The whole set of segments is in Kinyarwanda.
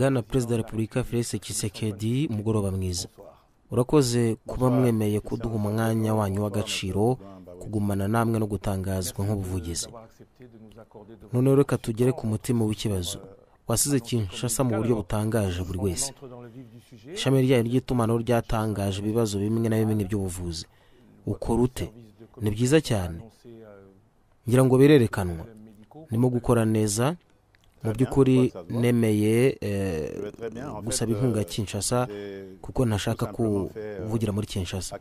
bwana perezida wa repubulika felise kisekedi mugoroba mwiza urakoze kuba mwemeye kuduha umwanya wanyu w'agaciro kugumana namwe no gutangazwa nk'ubuvugizi noneho reka tugere ku mutima w'ikibazo wasize kinshasa mu buryo butangaje buri wese ishami ryayo ry'itumanaho ryatangaje ibibazo bimwe na bimwe by'ubuvuzi ukora ute ni byiza cyane ngira ngo birerekanwa nimo gukora neza mu by'ukuri nemeye eh, gusaba inkunga kinshasa kuko ntashaka kuvugira muri kinshasa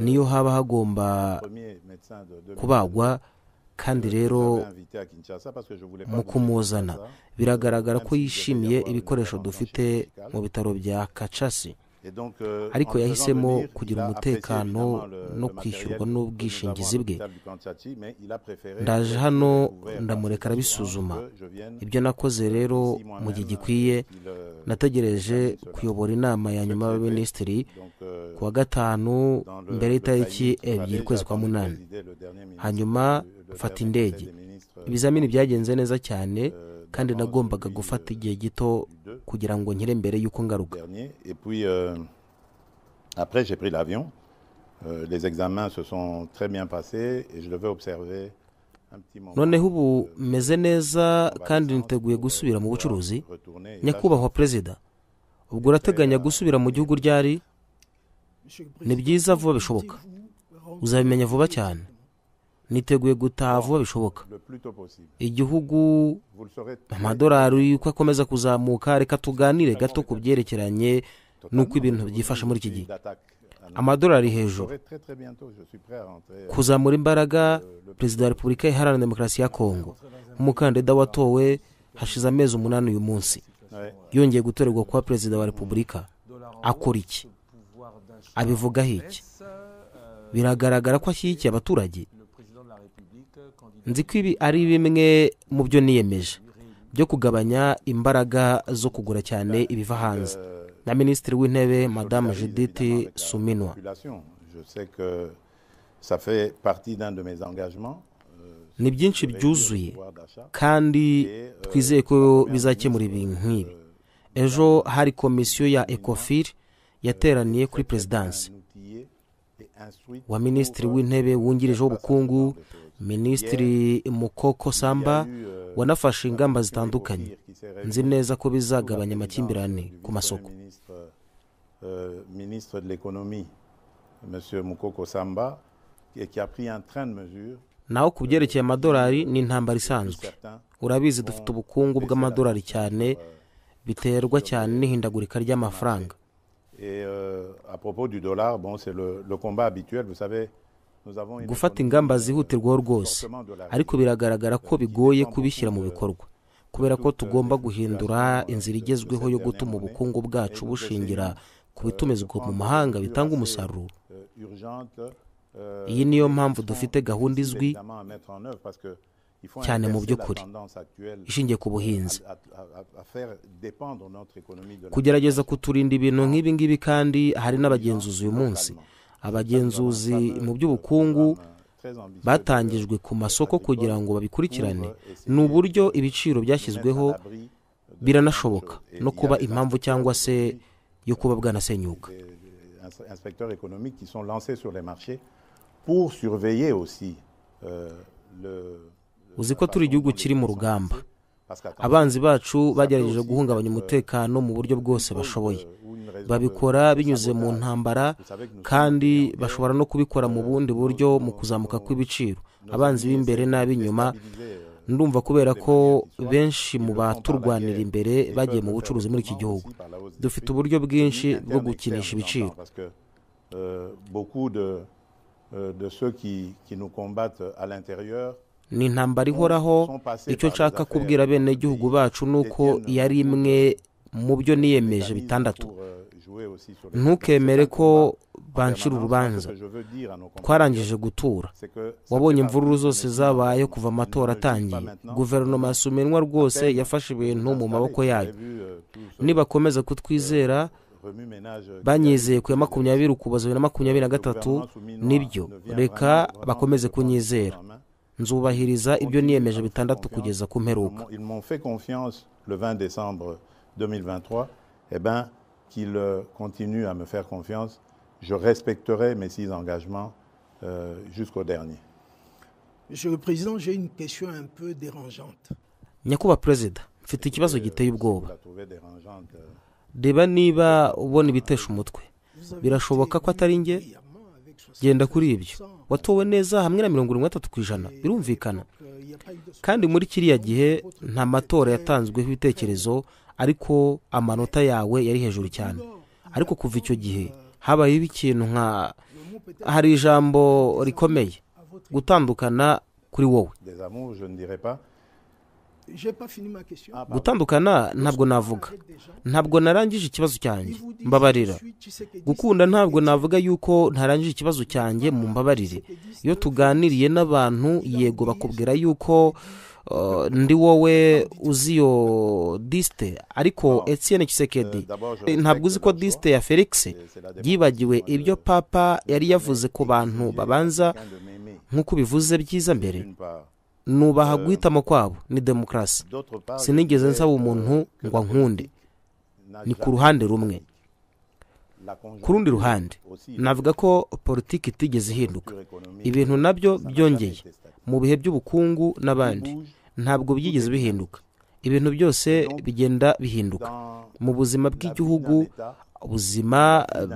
niyo haba hagomba kubagwa kandi rero mu kumuzana biragaragara ko yishimiye ibikoresho dufite mu bitaro bya kacasi Euh, ariko yahisemo kugira umutekano no kwishyurwa n'ubwishingizi bwe ndaje hano ndamureka arabisuzuma ibyo nakoze rero mu gihe gikwiye euh, nategereje kuyobora inama ya nyuma y'abaminisitiri euh, ku wa gatanu mbere y'itariki ebyiri ukwezi kwa munani hanyuma mfata indege ibizamini byagenze neza cyane kandi nagombaga gufata igihe gito kugira ngo nkire mbere y'uko ngaruka euh, euh, noneho ubu meze neza kandi niteguye gusubira mu bucuruzi nyakubahwa perezida ubwo urateganya gusubira mu gihugu ryari ni byiza vuba bishoboka uzabimenya vuba cyane niteguye gutaha vuba bishoboka igihugu amadolari uko akomeza kuzamuka reka tuganire gato ku byerekeranye n'uko ibintu byifashe muri iki gihe amadolari hejuru euh, kuzamura imbaraga perezida wa repubulika iharanira demokarasi ya kongo umukandida watowe hashize amezi umunani uyu munsi yongeye gutorerwa kuba perezida wa repubulika akora iki abivugaho iki euh, biragaragara ko ashyigikiye abaturage nzi ko ibi ari bimwe mu byo niyemeje byo kugabanya imbaraga zo kugura cyane ibiva hanze na minisitiri w'intebe madamu judith suminwa euh, ni byinshi byuzuye kandi euh, twizeye ko bizakemura ibintu nk'ibi euh, ejo hari komisiyo ya ekofiri yateraniye kuri perezidansi wa minisitiri w'intebe wungirije w'ubukungu minisitiri mukoko samba uh, wanafashe ingamba zitandukanye nzi neza ko bizagabanya amakimbirane ku masoko uh, naho ku byerekeye amadolari ni intambara isanzwe urabizi dufite ubukungu bw'amadolari cyane euh, biterwa cyane n'ihindagurika ry'amafaranga euh, à propos du dollar bon c'est le combat habituel vous savez gufata ingamba zihutirwaho rwose ariko biragaragara ko bigoye kubishyira mu bikorwa kubera ko tugomba guhindura inzira igezweho yo gutuma ubukungu bwacu bushingira ku euh, bitumizwa mu mahanga bitanga umusaruro euh, euh, iyi niyo mpamvu dufite gahunda izwi cyane mu by'ukuri ishingiye ku buhinzi kugerageza kuturinda ibintu nk'ibi ngibi kandi hari n'abagenzuzi uyu munsi abagenzuzi mu by'ubukungu batangijwe ku masoko kugira ngo babikurikirane ni uburyo ibiciro byashyizweho biranashoboka no kuba impamvu cyangwa se yo kuba bwanasenyuka euh, uzi ko turi igihugu kiri mu rugamba abanzi bacu bagerageje guhungabanya euh, umutekano mu buryo bwose bashoboye euh, babikora binyuze mu ntambara kandi bashobora no kubikora mu bundi buryo mu kuzamuka kw'ibiciro abanzi b'imbere n'ab'inyuma ndumva kubera ko benshi mu baturwanira imbere bagiye mu bucuruzi muri iki gihugu dufite uburyo bwinshi bwo gukinisha ibiciro ni euh, euh, intambara ihoraho icyo nshaka kubwira bene igihugu bacu ni uko yari imwe mu byo niyemeje bitandatu ntukemere ko banshira urubanza twarangije gutura wabonye imvururu zose zabaye kuva amatora atangiye guverinoma ya rwose yafashe ibintu mu maboko yayo nibakomeza kutwizera banyizeye ku ya makumyabiri ukuboza bibiri na makumyabiri na gatatu nibyo reka bakomeze kunyizera nzubahiriza ibyo niyemeje bitandatu kugeza ku mperuka 2023, eh bien, qu'il euh, continue à me faire confiance. Je respecterai mes six engagements euh, jusqu'au dernier. Monsieur le Président, j'ai une question un peu dérangeante. nyakubahwa Président, mfite ikibazo giteye ubwoba euh? reba niba ubona ibitesha umutwe birashoboka ko atari njye genda kuri ibyo watowe neza hamwe na mirongo irindwi n'atatu ku ijana birumvikana euh, kandi muri kiriya gihe nta matora yatanzweho ibitekerezo ariko amanota yawe yari hejuru cyane ariko kuva icyo gihe habayeho ikintu nka hari ijambo rikomeye gutandukana kuri wowe ah, gutandukana ntabwo navuga ntabwo narangije ikibazo cyanjye mbabarira gukunda ntabwo navuga yuko ntarangije ikibazo cyanjye mu mbabarire iyo tuganiriye n'abantu yego bakubwira yuko Uh, ndi wowe uzi iyo disite ariko etiyeni kisekedi eh, eh, ntabwo uzi ko disite ya felix eh, yibagiwe ibyo papa yari yavuze ku bantu babanza nk'uko bivuze byiza mbere nubaha euh, guhitamo kwabo ni demokarasi sinigeze nsaba umuntu ngo ankunde ni ku ruhande rumwe ku rundi ruhande navuga ko politiki itigeze ihinduka ibintu nabyo byongeye mu bihe by'ubukungu n'abandi ntabwo byigeze bihinduka ibintu byose bigenda bihinduka mu buzima bw'igihugu ubuzima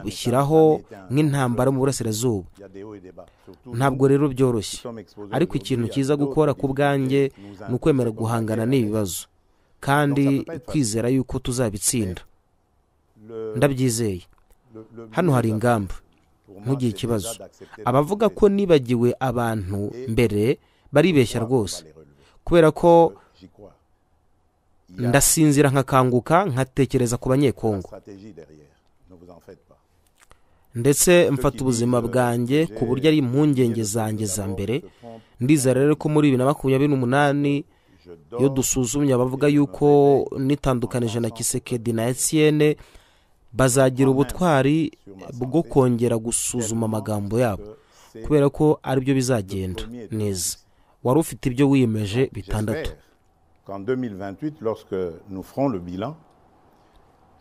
bushyiraho nk'intambara mu burasirazuba ntabwo rero byoroshye ariko ikintu cyiza gukora ku bwanjye ni ukwemera guhangana n'ibibazo kandi kwizera yuko tuzabitsinda ndabyizeye hano hari ingamba ntugire ikibazo abavuga ko nibagiwe abantu mbere baribeshya rwose kubera ko ndasinzira nkakanguka nkatekereza ku banyekongo ndetse mfata ubuzima bwanjye ku buryo ari impungenge zanjye za mbere ndiza rero ko muri bibiri na makumyabiri n'umunani iyo dusuzumye abavuga yuko nitandukanije na kisekedi na etiyene bazagira ubutwari bwo kongera gusuzuma amagambo yabo kubera ko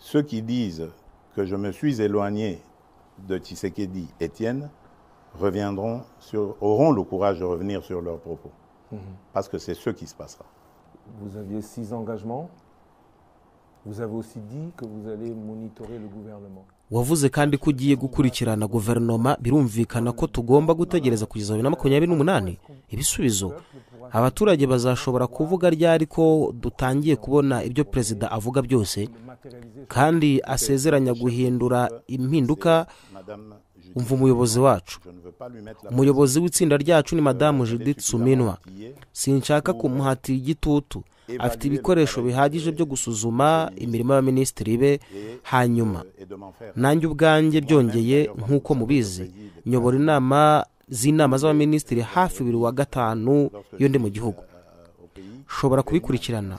ceux qui disent que je me suis éloigné de Tshisekedi Etienne reviendront sur, auront le courage de revenir sur leurs propos. Mhm. Parce que c'est ce qui se passera. Vous aviez six engagements wavuze kandi ko ugiye gukurikirana guverinoma birumvikana ko tugomba gutegereza kugeza bibiri na makumyabiri n'umunani ibisubizo abaturage bazashobora kuvuga ryari ko dutangiye kubona ibyo perezida avuga byose kandi asezeranya guhindura impinduka umva umuyobozi wacu umuyobozi w'itsinda ryacu ni madamu judith suminwa sinshaka kumuhatira igitutu afite ibikoresho bihagije byo gusuzuma imirimo y'abaminisitiri be hanyuma nanjye ubwanjye byongeye nk'uko mubizi nyobora inama z'inama z'abaminisitiri hafi bibiri wa gatanu iyo ndi mu gihugu shobora kubikurikirana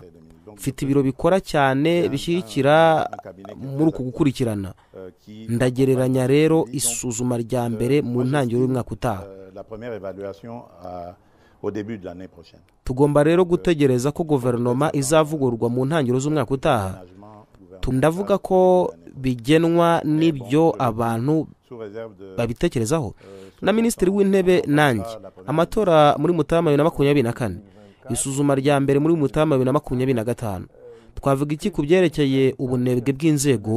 mfite ibiro bikora cyane bishyigikira muri uku gukurikirana ndagereranya rero isuzuma rya mbere mu ntangiriro y'umwaka utaha tugomba rero gutegereza ko guverinoma izavugurwa mu ntangiriro z'umwaka utaha ndavuga ko bigenwa n'ibyo abantu babitekerezaho na minisitiri w'intebe nanjye amatora muri mutama bibiri na makumyabiri na kane isuzuma rya mbere muri mutama bibiri na makumyabiri na gatanu twavuga iki ku byerekeye ubunebwe bw'inzego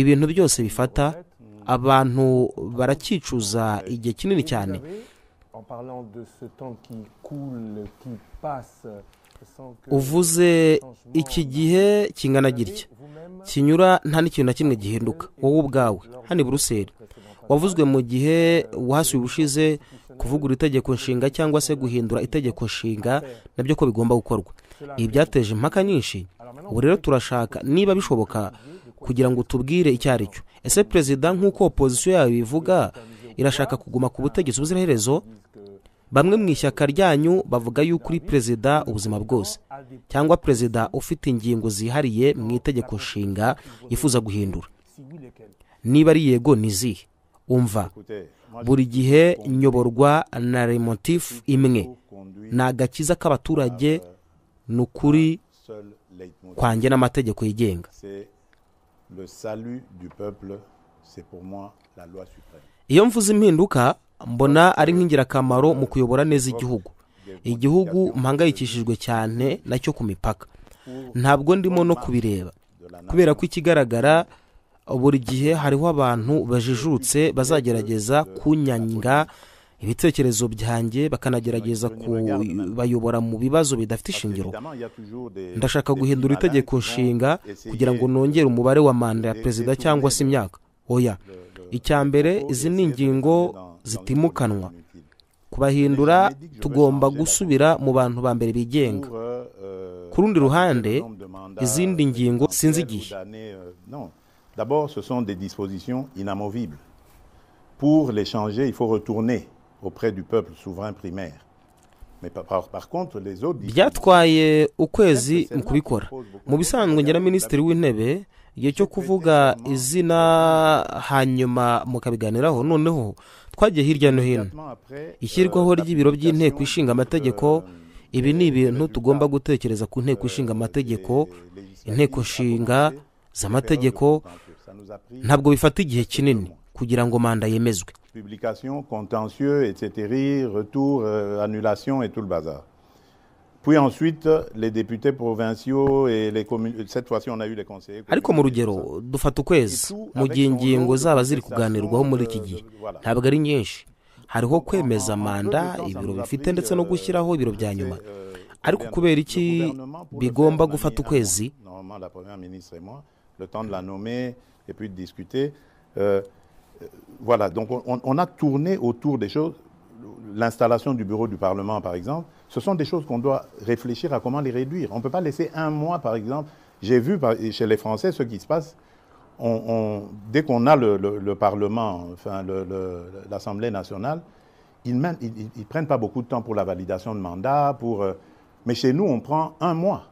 ibintu byose bifata abantu barakicuza igihe kinini cyane uvuze iki gihe kingana gitya kinyura nta n'ikintu na kimwe gihinduka wowe ubwawe hano i buruseli wavuzwe mu gihe euh, wahasuye ubushize kuvugura itegeko nshinga cyangwa se guhindura itegeko nshinga nabyo ko bigomba gukorwa ibi byateje impaka nyinshi ubu rero turashaka niba bishoboka kugira ngo tubwire icyo ari cyo ese perezida nk'uko opozisiyo yawe ibivuga irashaka kuguma ku butegetsi ubuziraherezo bamwe mu ishyaka ryanyu bavuga yuko uri perezida ubuzima bwose cyangwa perezida ufite ingingo zihariye mu itegeko nshinga yifuza guhindura niba ari yego ni izihe umva buri gihe nyoborwa na remotifu imwe ni agakiza k'abaturage ni ukuri kwanjye n'amategeko yigenga iyo mvuze impinduka mbona ari nk'ingirakamaro mu kuyobora neza igihugu igihugu mpangayikishijwe cyane nacyo ku mipaka ntabwo ndimo no kubireba kubera ko ikigaragara buri gihe hariho abantu bajijutse bazagerageza kunyanga ibitekerezo byanjye bakanagerageza kubayobora mu bibazo bidafite ishingiro ndashaka guhindura itegeko nshinga kugira ngo nongere umubare wa manda ya perezida cyangwa se imyaka oya icya mbere izi ni ingingo zitimukanwa kubahindura tugomba gusubira mu bantu ba mbere bigenga ku rundi ruhande izindi ngingo sinzi igihe D'abord, ce sont des dispositions inamovibles. Pour les changer, il faut retourner auprès du peuple souverain primaire. byatwaye ukwezi mu kubikora mu bisanzwe ngera minisitiri w'intebe igihe cyo kuvuga izina hanyuma mukabiganiraho noneho twagiye hirya no hino ishyirwaho euh, ry'ibiro by'inteko ishinga amategeko euh, ibi ni ibintu tugomba euh, gutekereza ku nteko ishinga amategeko inteko nshinga z'amategeko ntabwo bifata igihe kinini kugira ngo manda yemezwe publication contentieux etc retour euh, annulation et tout le bazar puis ensuite les députés provinciaux et les communes cette fois-ci on a eu les conseillers ariko mu rugero dufata ukwezi mu gihe ingingo zaba ziri kuganirwaho muri iki gihe ntabwo ari nyinshi hariho kwemeza manda ibiro bifite ndetse no euh, gushyiraho ibiro bya nyuma euh, ariko kubera iki bigomba gufata ukwezi voilà, donc on, a tourné autour des choses. L'installation du bureau du Parlement, par exemple, ce sont des choses qu'on doit réfléchir à comment les réduire. On ne peut pas laisser un mois, par exemple. J'ai vu chez les Français ce qui se passe. On, dès qu'on a le, Parlement, enfin l'Assemblée nationale, ils ne ils, prennent pas beaucoup de temps pour la validation de mandat, pour, euh, mais chez nous, on prend un mois.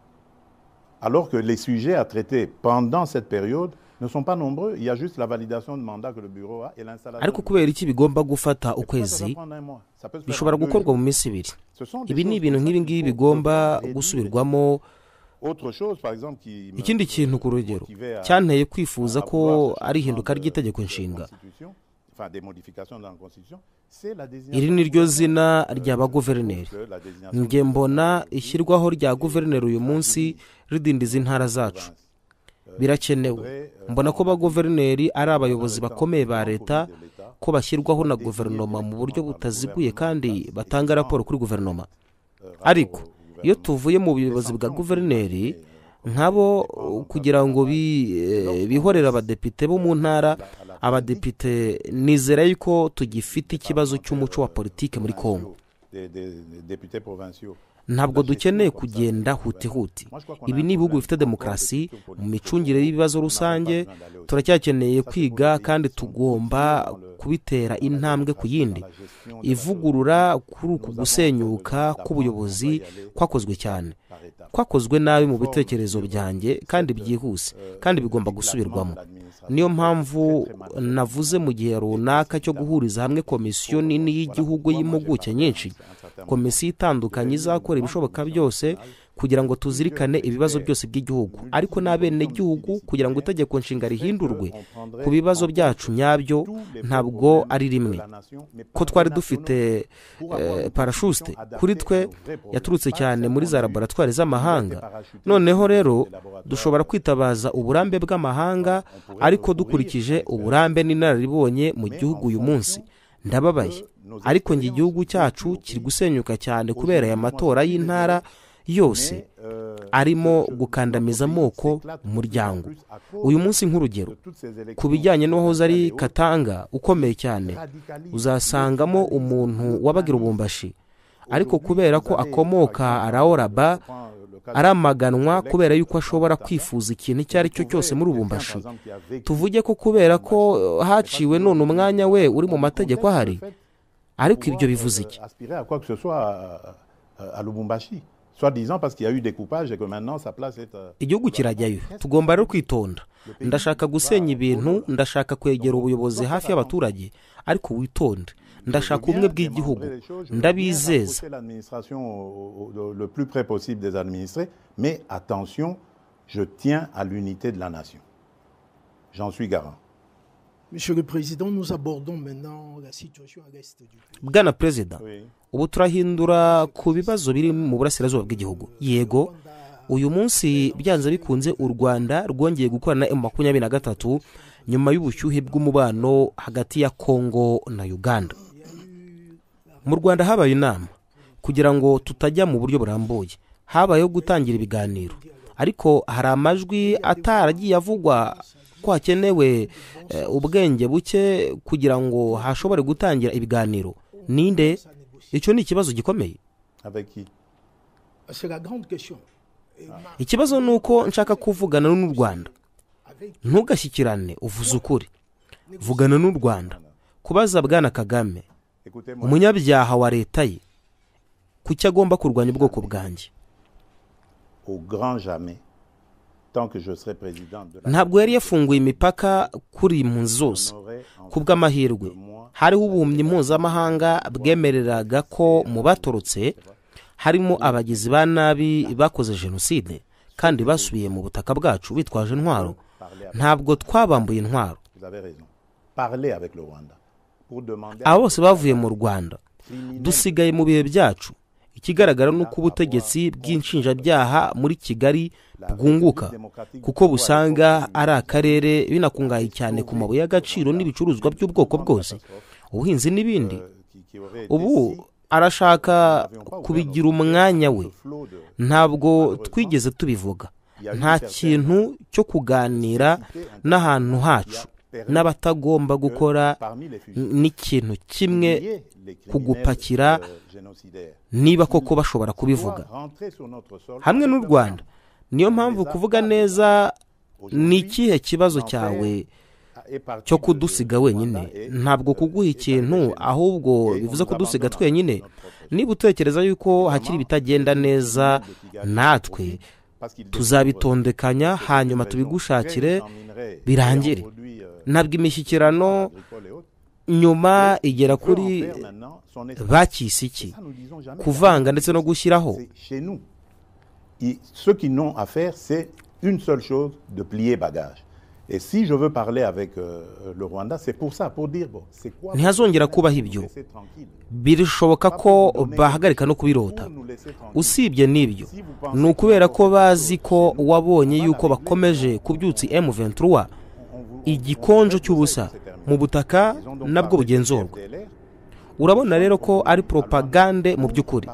Alors que les sujets à traiter pendant cette période ne sont pas nombreux. Il y a juste la validation de mandat que le bureau a et l'installation. ariko kubera iki bigomba gufata ukwezi bishobora gukorwa mu minsi ibiri ibi ni ibintu nk'ibi ngibi bigomba gusubirwamo ikindi kintu ku rugero cyanteye kwifuza ko ari ihinduka ry'itegeko nshinga iri ni ryo zina ry'aba guverineri mbona ishyirwaho rya guverineri uyu munsi ridindiza intara zacu birakenewe mbona ko ba guverineri ari abayobozi bakomeye ba leta ko bashyirwaho na guverinoma mu buryo butaziguye kandi batanga raporo kuri guverinoma ariko iyo tuvuye mu buyobozi bwa guverineri nkabo kugira ngo eh, bihorere abadepite bo mu ntara abadepite nizere yuko tugifite ikibazo cy'umuco wa politiki muri congo ntabwo dukeneye kugenda hutihuti ibi ni ibihugu bifite demokarasi mu micungire y'ibibazo rusange turacyakeneye kwiga kandi tugomba kubitera intambwe ku yindi ivugurura kuri uku gusenyuka k'ubuyobozi kwakozwe cyane kwakozwe nabi mu bitekerezo byanjye kandi byihuse kandi bigomba gusubirwamo niyo mpamvu navuze mu gihe runaka cyo guhuriza hamwe komisiyo nini y'igihugu y'impuguke nyinshi komisiyo itandukanye izakora ibishoboka byose kugira ngo tuzirikane ibibazo byose by'igihugu ariko n'abenegihugu kugira ngo itegeko nshinga rihindurwe ku bibazo byacu nyabyo ntabwo ari rimwe ko twari dufite eh, parashuste kuri twe yaturutse cyane muri za laboratwari z'amahanga noneho rero dushobora kwitabaza uburambe bw'amahanga ariko dukurikije uburambe n'inararibonye mu gihugu uyu munsi ndababaye ariko ngo igihugu cyacu kiri gusenyuka cyane kubera aya matora y'intara yose e, arimo gukandamiza amoko umuryango uyu munsi nk'urugero ku bijyanye n'uwahoze ari katanga ukomeye cyane uzasangamo umuntu wabagira ubumbashi ariko kubera ko akomoka araworaba euh, aramaganwa kubera yuko ashobora kwifuza ikintu icyo ari cyo cyose muri ubumbashi tuvuge ko kubera ko euh, haciwe none umwanya we uri mu mategeko ahari ariko ibyo bivuze iki soi-disant parce qu'il y a eu découpage et que maintenant sa place est euh, igihugu kirajyayo tugomba rero kwitonda ndashaka gusenya ibintu ndashaka kwegera ubuyobozi hafi y'abaturage ariko witonde ndashaka ubumwe bw'igihugu ndabizeza le plus près possible des administrés mais attention je tiens à l'unité de la nation j'en suis garant Monsieur le Président, nous abordons maintenant la situation à l'est du Bwana Perezida ubu turahindura ku bibazo biri mu burasirazuba bw'igihugu yego uyu munsi byanze bikunze u rwanda rwongeye gukorana emu makumyabiri na gatatu nyuma y'ubushyuhe bw'umubano hagati ya Congo na uganda mu rwanda habaye inama kugira ngo tutajya mu buryo burambuye habayeho gutangira ibiganiro ariko hari amajwi ataragiye avugwa ko hakenewe eh, ubwenge buke kugira ngo hashobore gutangira ibiganiro ninde icyo ni ikibazo gikomeye ikibazo ni uko nshaka kuvugana n'u rwanda ntugashyikirane uvuze ukuri vugana n'u rwanda kubaza bwana kagame umunyabyaha wa leta ye kuki agomba kurwanya ubwoko bwanjye ntabwo yari yafunguye imipaka kuri mu zose ku bw'amahirwe hariho ubumyi mpuzamahanga bwemereraga ko mu baturutse harimo abagizi ba nabi bakoze jenoside kandi basubiye mu butaka bwacu bitwaje intwaro ntabwo twabambuye intwaro aba bose bavuye mu rwanda dusigaye mu bihe byacu ikigaragara ni uko ubutegetsi bw'inshinjabyaha muri kigali bwunguka kuko busanga ari akarere binakungahaye cyane ku mabuye y'agaciro n'ibicuruzwa by'ubwoko bwose ubuhinzi n'ibindi ubu arashaka kubigira umwanya we ntabwo twigeze tubivuga nta kintu cyo kuganira n'ahantu hacu n'abatagomba gukora n'ikintu kimwe kugupakira niba koko bashobora kubivuga hamwe n'u rwanda niyo mpamvu kuvuga neza ni ikihe kibazo cyawe cyo kudusiga wenyine ntabwo kuguha ikintu ahubwo bivuze kudusiga twenyine niba utekereza yuko hakiri ibitagenda neza natwe tuzabitondekanya hanyuma tubigushakire birangire ntabwo imishyikirano nyuma igera kuri kuvanga ndetse no gushyiraho ce qui n'ont à faire c'est une seule chose de plier bagage Et si je veux parler avec euh, le Rwanda, c'est pour ça, pour dire c'est quoi ntihazongera ibyo ko bahagarika no kubirota usibye n'ibyo ko wabonye yuko bakomeje m igikonjo cy'ubusa mu butaka nabwo bugenzurwa urabona rero ko ari poropagande mu by'ukuri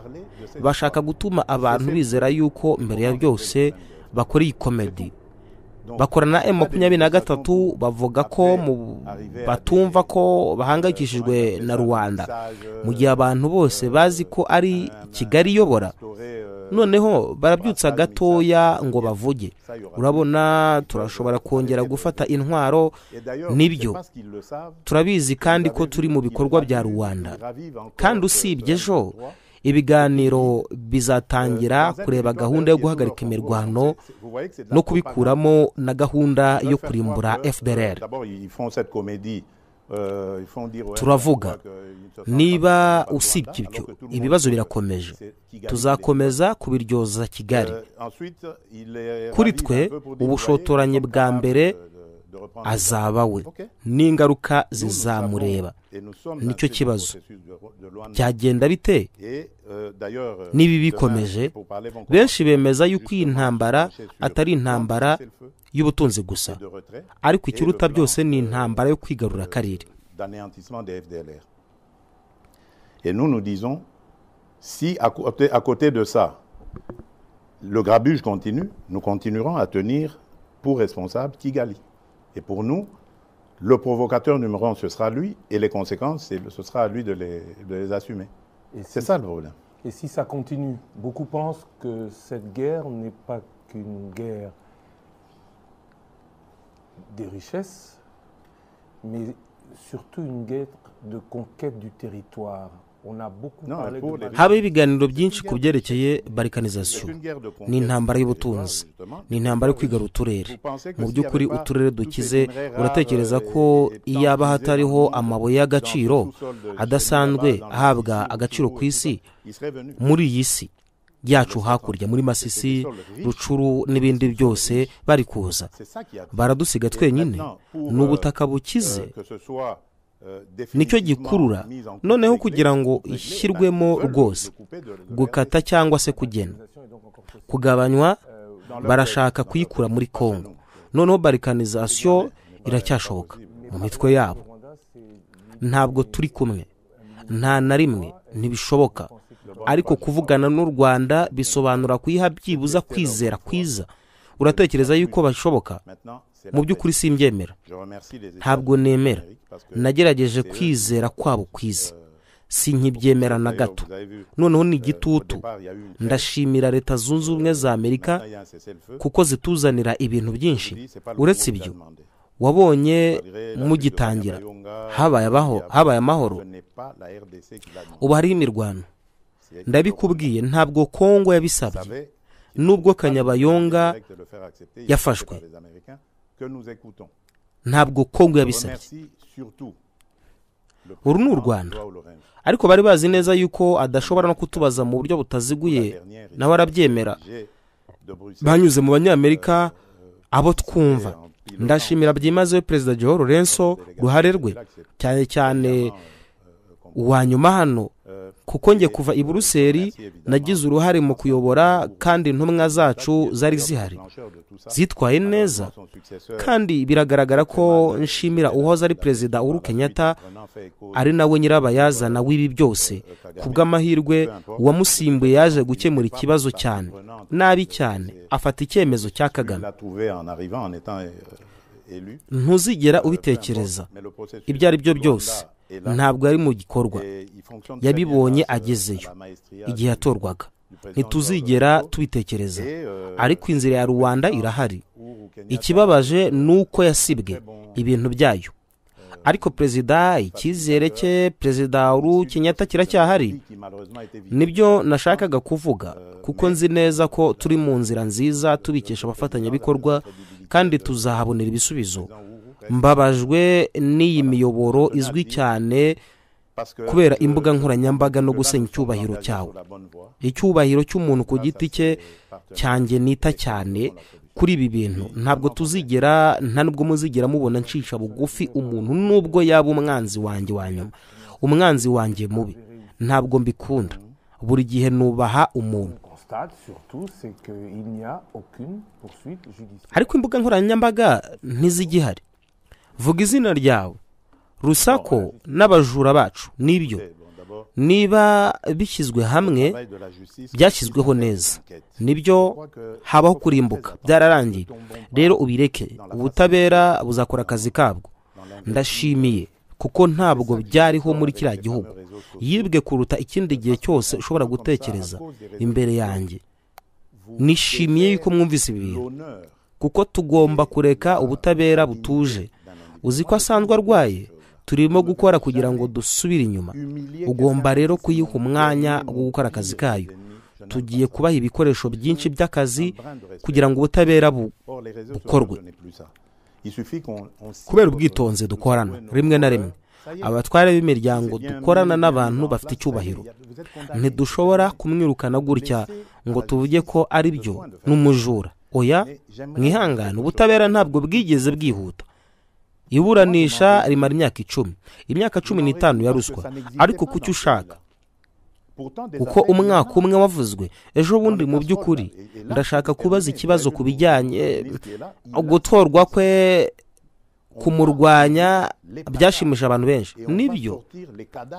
bashaka gutuma abantu bizera yuko mbere ya byose bakora iyi komedi bakorana na makumyabiri na gatatu bavuga ko batumva ko bahangayikishijwe na rubanda mu gihe abantu bose bazi ko ari kigali iyobora noneho barabyutsa gatoya ngo bavuge urabona turashobora kongera gufata intwaro nibyo turabizi kandi ko turi mu bikorwa bya rubanda kandi usibye ejo ibiganiro bizatangira eh, kureba gahunda yo guhagarika imirwano no kubikuramo na gahunda yo kurimbura euh, fdr euh, turavuga niba usibye ibyo ibibazo birakomeje tuzakomeza kubiryoza kigali euh, kuri twe ubushotoranyi bwa mbere azaba we n'ingaruka zizamureba nicyo kibazo byagenda bite euh, euh, n'ibi bikomeje benshi bemeza yuko iyi ntambara atari intambara y'ubutunzi gusa ariko ikiruta byose ni euh, intambara yo kwigarura akarere si à côté, à côté de ça, le grabuge continue, nous continuerons à tenir pour responsable Kigali. Et pour nous, le provocateur numéro un, ce sera lui, et les conséquences, ce sera à lui de les, assumer. c'est ça le problème. Et si ça continue Beaucoup pensent que cette guerre n'est pas qu'une guerre des richesses, mais surtout une guerre de conquête du territoire. haba ibiganiro byinshi ku byerekeye barikanizasiyo ni intambara y'ubutunzi ni intambara yo kwigara uturere mu by'ukuri uturere dukize uratekereza euh, ko iyaba hatariho amabuye y'agaciro adasanzwe ahabwa agaciro ku isi muri iyi si yacu hakurya muri masisi rucuru n'ibindi byose bari kuza baradusiga twenyine ni euh, ubutaka bukize euh, nicyo gikurura noneho kugira ngo ishyirwemo rwose gukata cyangwa se kugena kugabanywa barashaka kuyikura muri kongo noneho barikanizasiyo iracyashoboka mu mitwe yabo ntabwo turi kumwe nta na rimwe ntibishoboka ariko kuvugana n'u rwanda bisobanura kuyiha byibuza kwizera kwiza uratekereza yuko bashoboka mu by'ukuri simbyemera ntabwo nemera nagerageje kwizera kwabo kwiza euh, si nkibyemera na gato noneho ni igitutu euh, ndashimira leta zunze euh, ubumwe za amerika kuko zituzanira ibintu byinshi uretse ibyo wabonye mugitangira habaye amahoro ubu hariho imirwano ndabikubwiye ntabwo kongo yabisabye nubwo kanyabayonga yafashwe ntabwo kongo yabisabye uru ni u rwanda ariko bari bazi neza yuko adashobora no kutubaza mu buryo butaziguye nawe arabyemera banyuze mu banyamerika euh, abo twumva ndashimira byimazeyo perezida gihoro renso uruhare rwe cyane cyane euh, uwa nyuma hano kuko njye kuva i buruseli nagize uruhare mu kuyobora kandi intumwa zacu zari zihari zitwaye neza kandi biragaragara ko nshimira uhoze ari perezida uru kenyatta ari nawe nyirabayazana w'ibi byose ku bw'amahirwe uwamusimbuye yaje gukemura ikibazo cyane nabi cyane afata icyemezo cya kagame ntuzigera ubitekereza ibyo ari byo byose ntabwo ari mu gikorwa yabibonye agezeyo igihe yatorwaga ntituzigera tubitekereza euh, ariko inzira ya rubanda irahari ikibabaje ni uko yasibwe ibintu byayo euh, ariko perezida icyizere cye perezida uru kinyata kiracyahari nibyo nashakaga kuvuga euh, kuko nzi neza ko turi mu nzira nziza tubikesha abafatanyabikorwa kandi tuzahabonera ibisubizo mbabajwe n'iyi miyoboro izwi cyane kubera imbuga nkoranyambaga no gusenya icyubahiro cyawe icyubahiro cy'umuntu ku giti cye cyanjye nita cyane kuri ibi bintu ntabwo tuzigera nta nubwo muzigera mubona nshisha bugufi umuntu nubwo yaba umwanzi wanjye wa nyuma umwanzi wanjye mubi ntabwo mbikunda buri gihe nubaha umuntu ariko imbuga nkoranyambaga ntizigihari vuga izina ryawe rusako oh, eh, n'abajura bacu nibyo eh, niba bishyizwe hamwe byashyizweho neza nibyo habaho kurimbuka byararangiye rero ubireke ubutabera buzakora akazi kabwo ndashimiye kuko ntabwo byariho muri kiriya gihugu yibwe kuruta ikindi gihe cyose ushobora gutekereza imbere yanjye nishimiye yuko mwumvise ibintu kuko tugomba kureka ubutabera butuje uzi ko asanzwe arwaye turimo gukora kugira ngo dusubire inyuma ugomba rero kuyiha umwanya wo gukora akazi kayo tugiye kubaha ibikoresho byinshi by'akazi kugira ngo ubutabera bukorwe kubera ubwitonzi dukorana rimwe na rimwe abatware b'imiryango dukorana n'abantu bafite icyubahiro ntidushobora kumwirukana gutya ngo tuvuge ko ari byo n'umujura oya mwihangane ubutabera ntabwo bwigeze bwihuta iburanisha rimara imyaka icumi imyaka cumi n'itanu ya ruswa ariko kuki ushaka kuko umwaka umwe wavuzwe ejo bundi mu by'ukuri ndashaka kubaza ikibazo ku bijyanye gutorwa kwe kumurwanya byashimishije abantu benshi nibyo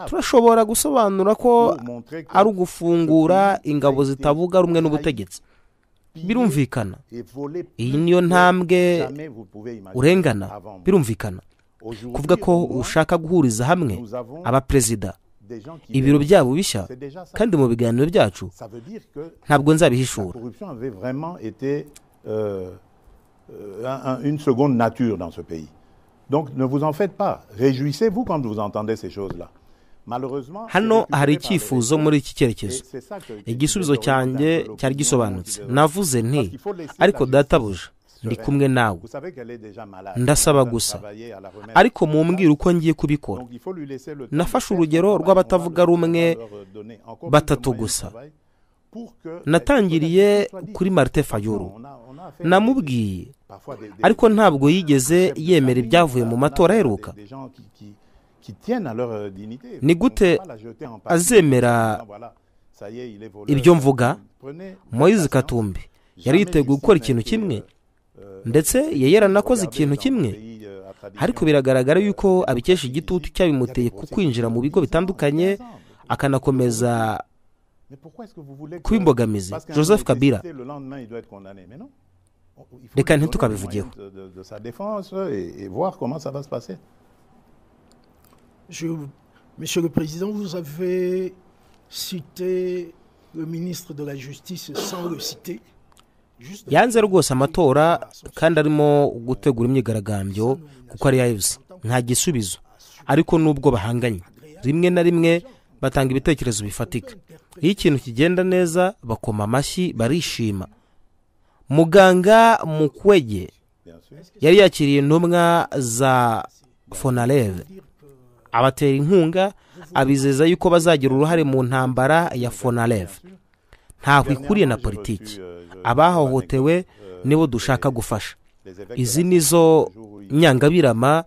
turashobora gusobanura ko ari ugufungura ingabo zitavuga rumwe n'ubutegetsi birumvikana iyi niyo ntambwe urengana birumvikana kuvuga ko ushaka guhuriza hamwe ça. Ça veut dire que la corruption avait vraiment été euh, euh, une seconde nature dans ce pays. Donc ne vous en faites pas. Réjouissez-vous quand vous entendez ces choses-là. hano hari icyifuzo muri iki cyerekezo igisubizo cyanjye cyari gisobanutse navuze nti ariko databuja ndi kumwe nawe ndasaba gusa ariko mumbwire uko ngiye kubikora nafashe urugero rw'abatavuga rumwe batatu gusa natangiriye kuri marite fayuru namubwiye ariko ntabwo yigeze yemera ibyavuye mu matora aheruka Euh, ni gute azemera ibyo mvuga moyizi katumbi yari yiteguye gukora ikintu kimwe euh, euh, ndetse yari yaranakoze ikintu kimwe ariko biragaragara yuko abikesha igitutu cyabimuteye kukwinjira mu bigo bitandukanye akanakomeza kuba imbogamizi joseph kabira reka ntitukabivugeho Je, Monsieur le Président, vous avez cité le ministre de la Justice sans le citer. yanze rwose amatora kandi arimo gutegura imyigaragambyo kuko ari yayoze nta gisubizo ariko nubwo bahanganye rimwe na rimwe batanga ibitekerezo bifatika iyo ikintu kigenda neza bakoma amashyi barishima muganga mukwege yari yakiriye intumwa za fonareve abatera inkunga abizeza yuko bazagira uruhare mu ntambara ya fonareve ntaho ikuriye na politiki abahohotewe nibo dushaka gufasha izi ni zo nyangabirama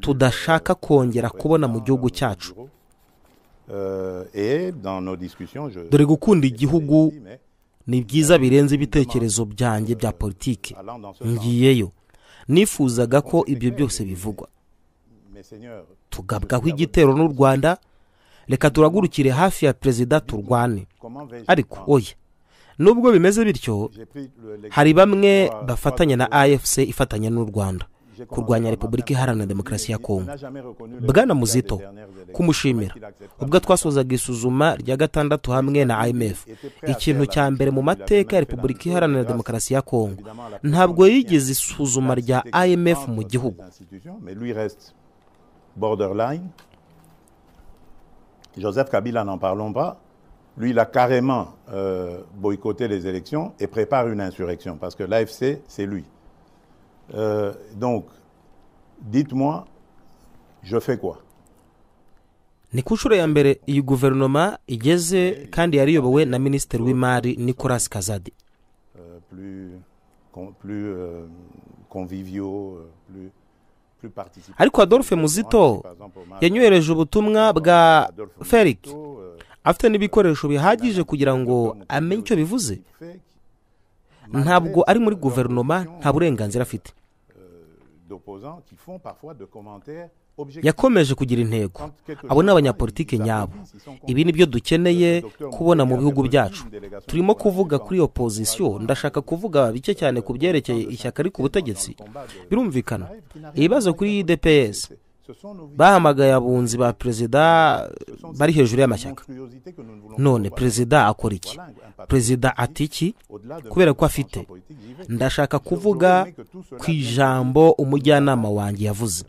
tudashaka kongera kubona mu gihugu cyacu euh, dore gukunda igihugu ni byiza birenze ibitekerezo byanjye bya politiki ngiyeyo nifuzaga ko ibyo byose bivugwa tugabwaho igitero n'u rwanda reka turagurukire hafi ya perezida turwane ariko oya nubwo bimeze bityo hari bamwe bafatanya na afc ifatanya n'u rwanda kurwanya repubulika iharanira demokarasi ya kongo bwana muzito kumushimira ubwo twasozaga isuzuma rya gatandatu hamwe na imf ikintu cya mbere mu mateka ya repubulika iharanira demokarasi ya kongo ntabwo yigeze isuzuma rya imf mu gihugu borderline. Joseph Kabila, n'en parlons pas. Lui, il a carrément euh, boycotté les élections et prépare une insurrection, parce que l'AFC, c'est lui. Euh, donc, dites-moi, je fais quoi plus, plus conviviaux, plus ariko adolphe muzito yanywereje ubutumwa euh, bwa Felix euh, afite n'ibikoresho bihagije kugira ngo amenye icyo bivuze ntabwo ari muri guverinoma nta burenganzira afite euh, yakomeje kugira intego abo ni abanyapolitike nyabo ibi ni byo dukeneye kubona mu bihugu byacu turimo kuvuga kuri iyo ndashaka kuvuga bike cyane ku byerekeye ishyaka riri ku butegetsi birumvikana ibibazo kuri dps bahamagaye abunzi ba perezida bari hejuru y'amashyaka none perezida akora iki perezida ati iki kubera ko afite ndashaka kuvuga ku ijambo umujyanama wanjye yavuze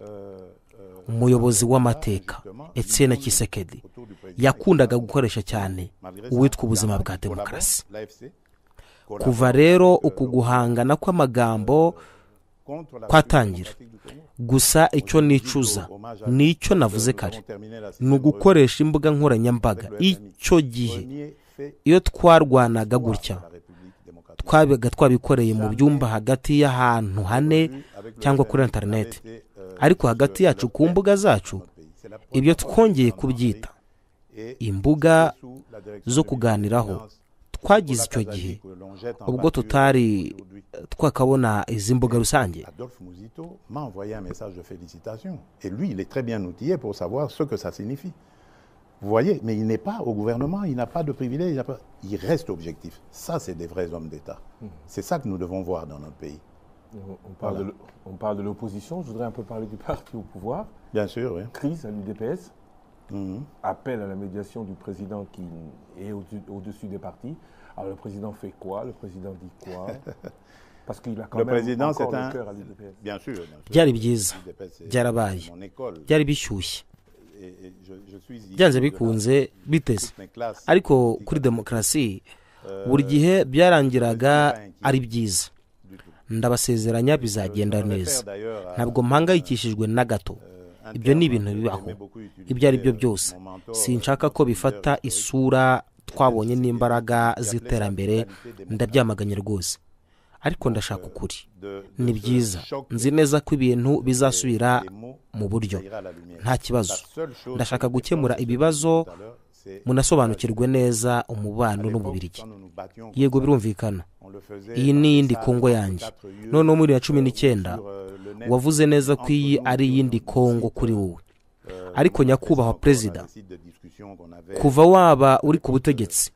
umuyobozi w'amateka etsena kisekedi yakundaga gukoresha cyane uwitwa ubuzima bwa demokarasi kuva rero uku guhangana kw'amagambo kwatangira gusa icyo nicuza icyo navuze kare ni ugukoresha imbuga nkoranyambaga icyo gihe iyo twarwanaga gutya twabaga twabikoreye mu byumba hagati y'ahantu hane cyangwa kuri interineti ariko hagati yacu envoyé un message de félicitations. Et lui, il est très bien gihe pour savoir ce que ça signifie. Vous voyez, mais il n'est pas au gouvernement, il n'a pas de privilèges, il reste objectif. Ça, c'est des vrais hommes d'État. Hmm. C'est ça que nous devons voir dans notre pays. On parle, de, l'opposition, je voudrais un peu parler du parti au pouvoir. Bien sûr, oui. Crise à l'UDPS, mhm. appel à la médiation du président qui est au-dessus des partis. Alors le président fait quoi Le président dit quoi Parce qu'il a quand le même président, encore un... le cœur à l'UDPS. Bien sûr. Byarabigize, byarabaye, byarabishyushye. byanze bikunze biteze ariko kuri demokarasi euh, buri gihe byarangiraga ari byiza ndabasezeranya bizagenda neza ntabwo mpangayikishijwe na gato ibyo ni ibintu bibaho ibyo ari byo byose sinshaka ko bifata isura twabonye n'imbaraga z'iterambere ndabyamaganye rwose ariko ndashaka ukuri ni byiza nzi neza ko ibintu bizasubira mu buryo nta kibazo ndashaka gukemura ibibazo munasobanukirwe neza umubano n'umubirigi yego birumvikana iyi ni iyindi kongo yanjye noneho muri bibiri cumi n'icyenda euh, wavuze neza ko iyi ari iyindi kongo kuri euh, wowe euh, ariko nyakubahwa perezida kuva waba uri ku butegetsi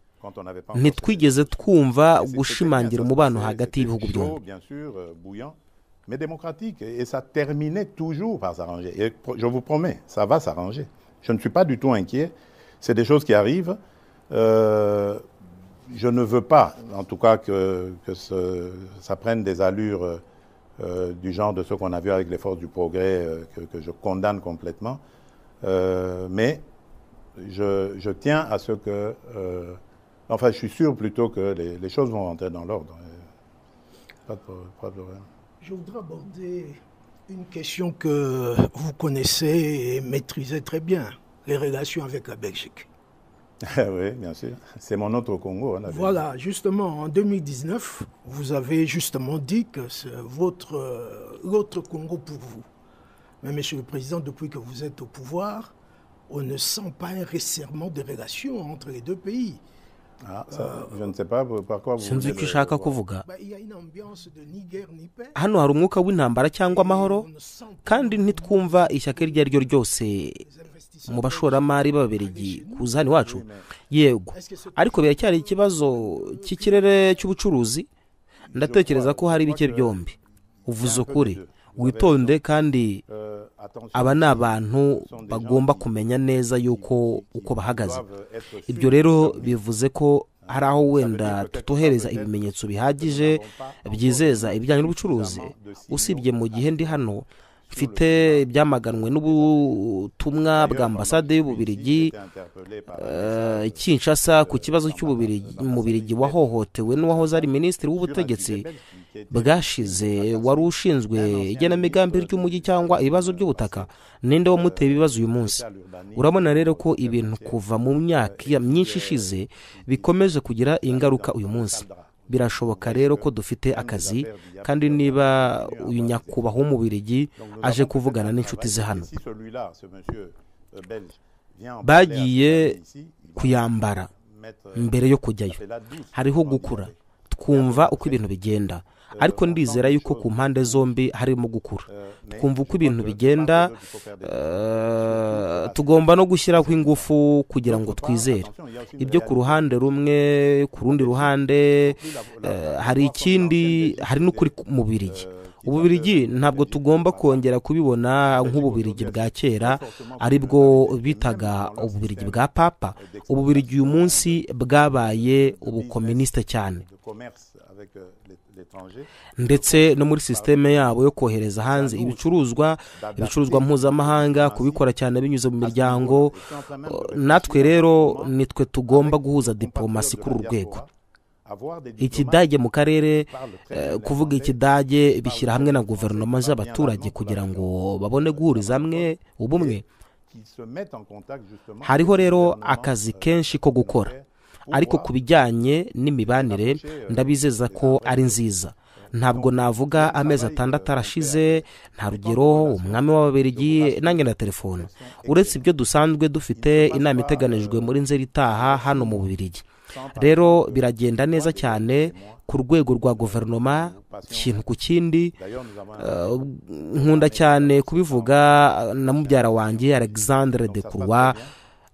ntitwigeze twumva gushimangira umubano hagati y'ibihugu byombi je vous promets, ça va s'arranger. Je ne suis pas du tout inquiet C'est des choses qui arrivent. Euh, je ne veux pas, en tout cas, que, ça prenne des allures euh, euh, du genre de ce qu'on a vu avec les forces du progrès, que, je condamne complètement. mais je, tiens à ce que... enfin, je suis sûr plutôt que les, choses vont rentrer dans l'ordre. Je voudrais aborder une question que vous connaissez et maîtrisez très bien les relations avec la Belgique. Ah oui, bien sûr. C'est mon autre Congo. Hein, voilà, justement, en 2019, vous avez justement dit que c'est votre, euh, l'autre Congo pour vous. Mais Monsieur le Président, depuis que vous êtes au pouvoir, on ne sent pas un resserrement des relations entre les deux pays. Ah, euh, je ne sais pas hano hari cyangwa amahoro kandi ntitwumva ishyaka ryo ryose mu bashoramari b'ababirigi kuza hano iwacu yego ariko biracyari ikibazo cy'ikirere cy'ubucuruzi ndatekereza ko hari bike byombi uvuze ukuri witonde kandi aba ni abantu bagomba kumenya neza yuko uko bahagaze ibyo rero bivuze ko hari aho wenda tutohereza ibimenyetso bihagije byizeza ibijyanye n'ubucuruzi usibye mu gihe ndi hano mfite ibyamaganwe n'ubutumwa bwa ambasade y'ububirigi eh, kinshasa ku kibazo cy'umubirigi wahohotewe n'uwahoze ari minisitiri w'ubutegetsi bwashize wari ushinzwe igenamigambi ry'umujyi cyangwa ibibazo by'ubutaka ninde wamuteye ibibazo uyu munsi urabona rero ko ibintu kuva mu myaka myinshi ishize bikomeje kugira ingaruka uyu munsi birashoboka rero ko dufite akazi kandi niba uyu nyakubahwa w'umubirigi aje kuvugana n'inshuti ze hano bagiye kuyambara mbere yo kujyayo hariho gukura twumva uko ibintu bigenda ariko ndizera yuko ku mpande zombi harimo gukura twumva uko ibintu bigenda eh, tugomba no gushyiraho ingufu kugira ngo twizere ibyo ku ruhande rumwe ku rundi ruhande eh, hari ikindi hari n'ukuri mu birigi ububirigi ntabwo tugomba kongera kubibona nk'ububirigi bwa kera aribwo bitaga ububirigi bwa papa ububirigi uyu munsi bwabaye ubukominisite cyane ndetse no muri sisiteme yabo yo kohereza hanze ibicuruzwa ibicuruzwa mpuzamahanga kubikora cyane binyuze mu miryango natwe rero nitwe tugomba guhuza diplomasi kuri uru rwego ikidage mu karere eh, kuvuga ikidage bishyira hamwe na guverinoma z'abaturage kugira ngo babone guhuriza hamwe ubumwe hariho rero akazi kenshi ko gukora ariko ku bijyanye n'imibanire ndabizeza ko ari nziza ntabwo navuga amezi atandatu arashize nta rugero umwami w'ababirigi nange na telefone uretse ibyo dusanzwe dufite inama iteganijwe muri nzeri itaha hano mu bubirigi rero biragenda neza cyane ku rwego rwa guverinoma ikintu ku kindi eh, nkunda cyane kubivuga na mubyara wanjye alexandre de Croix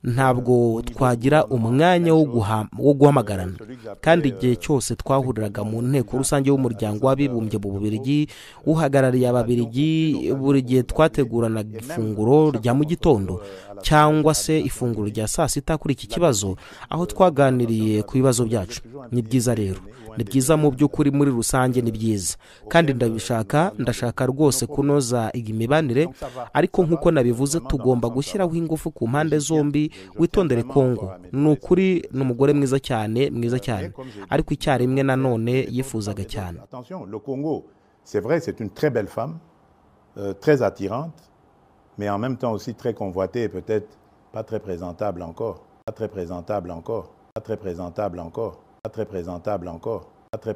ntabwo twagira umwanya wo guhamagarana kandi igihe cyose twahuriraga mu nteko rusange y'umuryango w'abibumbye mu bubirigi uhagarariye ababirigi buri gihe twateguranaga ifunguro rya mu gitondo cyangwa se ifunguro rya saa sita kuri iki kibazo aho twaganiriye ku bibazo byacu ni byiza rero ni byiza mu by'ukuri muri rusange ni byiza kandi ndabishaka ndashaka rwose kunoza iyi mibanire ariko nk'uko nabivuze tugomba gushyiraho ingufu ku mpande zombi witondere kongo ni ukuri ni umugore mwiza cyane mwiza cyane ariko icyarimwe nanone yifuzaga cyane mais en même temps aussi très convoité et peut-être pas très présentable encore, pas très présentable encore, pas très présentable encore, pas très présentable encore, pas très